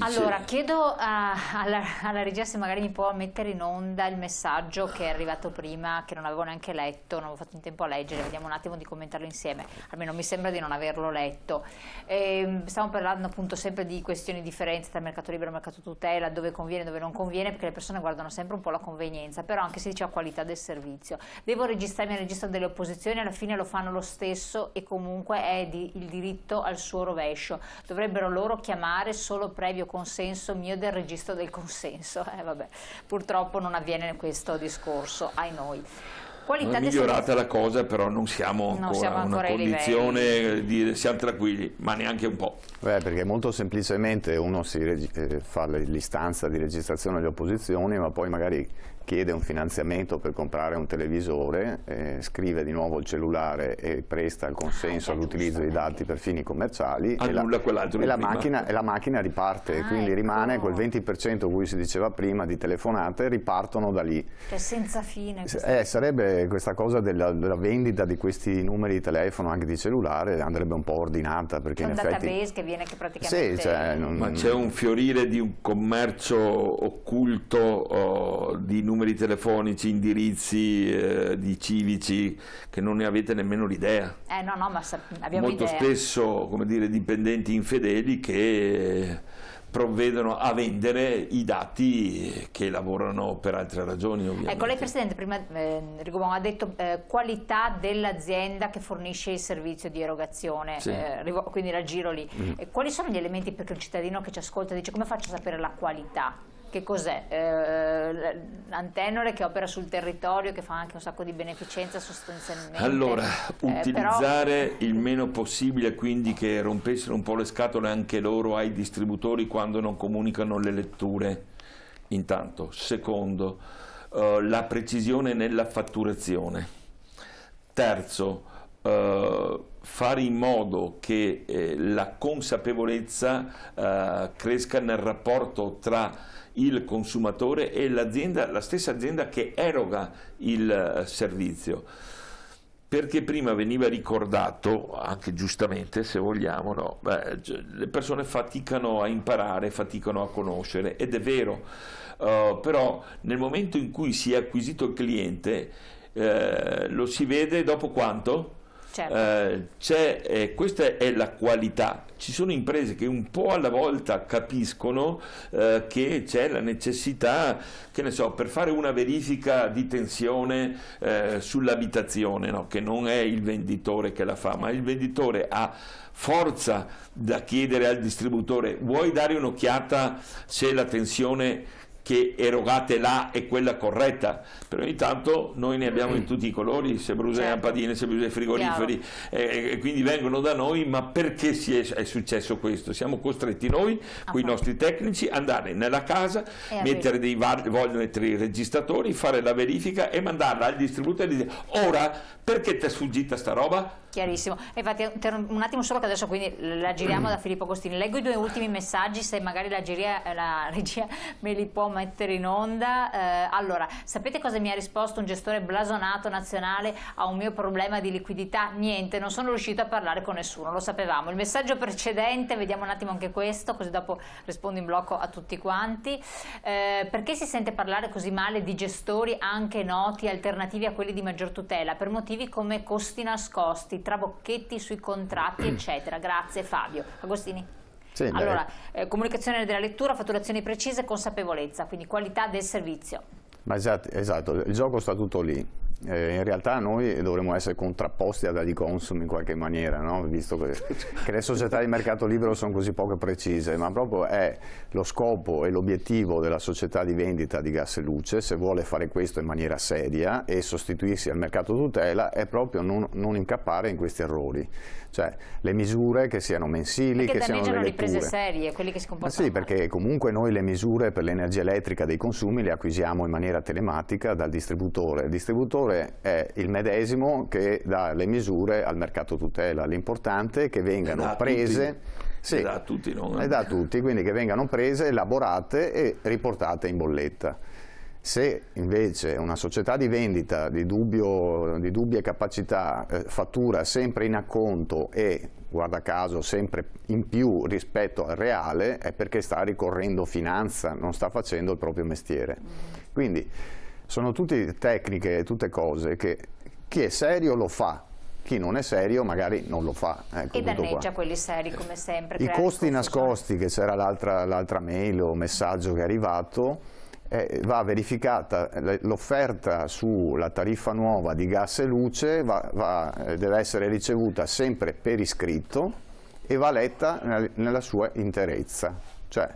allora, chiedo a, eh, alla, alla, regia se magari mi può mettere in onda il messaggio che è arrivato prima, che non avevo neanche letto, non avevo fatto in tempo a leggere, vediamo un attimo di commentarlo insieme, almeno mi sembra di non averlo letto. E, ehm, stiamo parlando appunto sempre di questioni differenze tra mercato libero e mercato tutela, dove conviene e dove non conviene, perché le persone guardano sempre un po' la convenienza, però anche se la qualità del servizio. Devo registrarmi al registro delle opposizioni, alla fine lo fanno lo stesso e comunque è di, il diritto al suo rovescio. Dovrebbero loro chiamare solo previo consenso mio del registro del consenso. Eh, vabbè, purtroppo non avviene questo discorso, ai noi. Qualità è migliorata la cosa, però non siamo ancora, in una condizione di siamo tranquilli, ma neanche un po'. Beh, perché molto semplicemente uno si, eh, fa l'istanza di registrazione delle opposizioni, ma poi magari chiede un finanziamento per comprare un televisore, eh, scrive di nuovo il cellulare e presta il consenso ah, all'utilizzo dei dati per fini commerciali e la, e, la macchina, e la, macchina, riparte, ah, quindi ecco. rimane quel 20% cui si diceva prima di telefonate, ripartono da lì. Cioè senza fine. Eh, sarebbe questa cosa della, della, vendita di questi numeri di telefono, anche di cellulare, andrebbe un po' ordinata. Perché c'è un effetti... database che viene che praticamente... Sì, cioè, non... Ma c'è un fiorire di un commercio occulto oh, di numeri numeri telefonici, indirizzi eh, di civici che non ne avete nemmeno l'idea. Eh no, no, ma abbiamo Molto idea. spesso, come dire, dipendenti infedeli che provvedono a vendere i dati che lavorano per altre ragioni ovviamente. Ecco, lei Presidente prima eh, Rigobon ha detto eh, qualità dell'azienda che fornisce il servizio di erogazione, sì. eh, quindi la giro lì. Mm. Quali sono gli elementi perché un cittadino che ci ascolta dice come faccio a sapere la qualità? che cos'è? Eh, Antenore che opera sul territorio, che fa anche un sacco di beneficenza sostanzialmente. Allora, eh, utilizzare eh, però... il meno possibile, quindi che rompessero un po' le scatole anche loro ai distributori quando non comunicano le letture, intanto. Secondo, eh, la precisione nella fatturazione. Terzo, Uh, fare in modo che eh, la consapevolezza uh, cresca nel rapporto tra il consumatore e l'azienda, la stessa azienda che eroga il eh, servizio. Perché prima veniva ricordato, anche giustamente se vogliamo, no? Beh, cioè, le persone faticano a imparare, faticano a conoscere ed è vero, però nel momento in cui si è acquisito il cliente eh, lo si vede dopo quanto? Certo. Eh, eh, questa è la qualità. Ci sono imprese che un po' alla volta capiscono eh, che c'è la necessità, che ne so, per fare una verifica di tensione eh, sull'abitazione, no? che non è il venditore che la fa, ma il venditore ha forza da chiedere al distributore vuoi dare un'occhiata se la tensione che erogate là è quella corretta, però ogni tanto noi ne abbiamo in tutti i colori, se brucia le certo. lampadine, se brucia i frigoriferi, eh, e eh, quindi vengono da noi, ma perché è, è, successo questo? Siamo costretti noi, con ah, i ah. nostri tecnici, andare nella casa, mettere dei, mettere registratori, fare la verifica e mandarla al distributore e dire ora perché ti è sfuggita sta roba? Chiarissimo, infatti un attimo solo che adesso quindi la giriamo da Filippo Costini, leggo i due ultimi messaggi se magari la, giria, la regia me li può mettere in onda? Eh, allora, sapete cosa mi ha risposto un gestore blasonato nazionale a un mio problema di liquidità? Niente, non sono riuscito a parlare con nessuno, lo sapevamo. Il messaggio precedente, vediamo un attimo anche questo, così dopo rispondo in blocco a tutti quanti. Eh, perché si sente parlare così male di gestori anche noti, alternativi a quelli di maggior tutela? Per motivi come costi nascosti, trabocchetti sui contratti, eccetera. Grazie Fabio. Agostini. Sì, allora, eh, comunicazione della lettura, fatturazioni precise consapevolezza, quindi qualità del servizio. Ma esatto, esatto, il gioco sta tutto lì eh, in realtà noi dovremmo essere contrapposti ad Consum in qualche maniera, no? visto che, che, le società di mercato libero sono così poco precise, ma proprio è lo scopo e l'obiettivo della società di vendita di gas e luce, se vuole fare questo in maniera seria e sostituirsi al mercato tutela, è proprio non, non incappare in questi errori, cioè le misure che siano mensili, perché che siano delle letture. riprese serie, quelli che si comportano. Ma sì, perché comunque noi le misure per l'energia elettrica dei consumi le acquisiamo in maniera telematica dal distributore. Il distributore valore è il medesimo che dà le misure al mercato tutela. L'importante è che vengano prese... Sì, da tutti, non... Eh, da tutti, quindi che vengano prese, elaborate e riportate in bolletta. Se invece una società di vendita di, dubbio, di dubbie capacità eh, fattura sempre in acconto e, guarda caso, sempre in più rispetto al reale, è perché sta ricorrendo finanza, non sta facendo il proprio mestiere. Quindi sono tutte tecniche, tutte cose che chi è serio lo fa, chi non è serio magari non lo fa. Ecco, e danneggia qua. quelli seri come sempre. I cioè, costi ecco, nascosti, che c'era l'altra mail o messaggio che è arrivato, eh, va verificata l'offerta sulla tariffa nuova di gas e luce, va, va, eh, deve essere ricevuta sempre per iscritto e va letta nella, sua interezza. Cioè,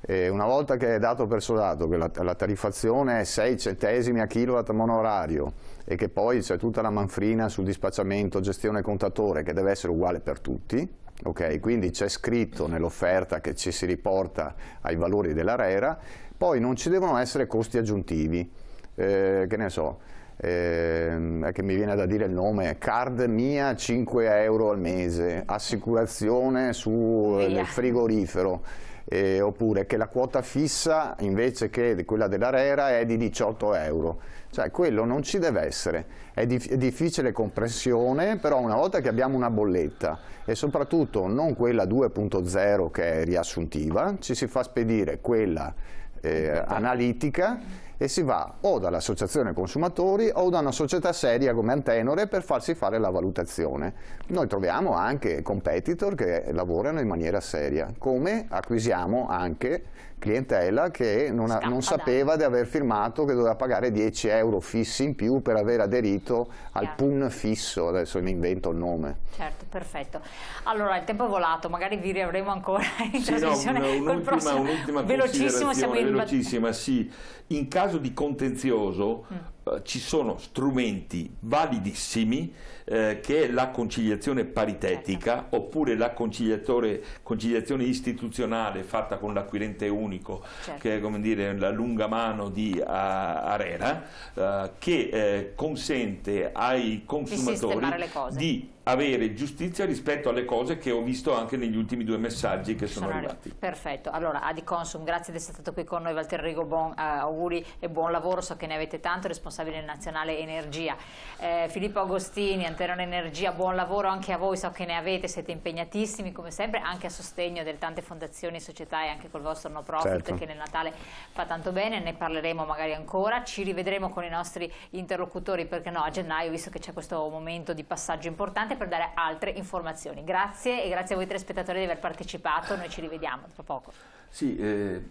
e eh, una volta che è dato per soldato che la, la tariffazione è 6 centesimi a kilowatt monorario e che poi c'è tutta la manfrina sul dispacciamento, gestione contatore che deve essere uguale per tutti, okay? quindi c'è scritto nell'offerta che ci si riporta ai valori dell'ARERA, poi non ci devono essere costi aggiuntivi, eh, che ne so, eh, che mi viene da dire il nome, card mia 5 euro al mese, assicurazione sul eh, frigorifero eh, oppure che la quota fissa invece che quella dell'Arera è di 18 euro. Cioè quello non ci deve essere, è, di, è difficile comprensione, però una volta che abbiamo una bolletta e soprattutto non quella 2.0 che è riassuntiva, ci si fa spedire quella eh, analitica e si va o dall'associazione consumatori o da una società seria come Antenore per farsi fare la valutazione. Noi troviamo anche competitor che lavorano in maniera seria, come acquisiamo anche clientela che non, ha, non sapeva di aver firmato che doveva pagare 10 euro fissi in più per aver aderito al certo. PUN fisso, adesso mi invento il nome. Certo, perfetto. Allora, il tempo è volato, magari vi riavremo ancora in sì, trasmissione no, un'ultima, un velocissima, in... velocissima, sì. In caso caso di contenzioso mm ci sono strumenti validissimi eh, che è la conciliazione paritetica certo. oppure la conciliazione istituzionale fatta con l'acquirente unico certo. che è come dire la lunga mano di Arena eh, che eh, consente ai consumatori di, avere giustizia rispetto alle cose che ho visto anche negli ultimi due messaggi che sono, sono arrivati. Perfetto, allora Adi Consum, grazie di essere stato qui con noi Valter Rigobon, eh, auguri e buon lavoro, so che ne avete tanto responsabilità responsabile nazionale Energia. Eh, Filippo Agostini, Antenone Energia, buon lavoro anche a voi, so che ne avete, siete impegnatissimi come sempre, anche a sostegno delle tante fondazioni, e società e anche col vostro no profit certo. che nel Natale fa tanto bene, ne parleremo magari ancora, ci rivedremo con i nostri interlocutori, perché no, a gennaio, visto che c'è questo momento di passaggio importante per dare altre informazioni. Grazie e grazie a voi telespettatori di aver partecipato, noi ci rivediamo tra poco. Sì, eh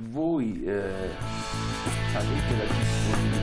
voi eh, avete la disponibilità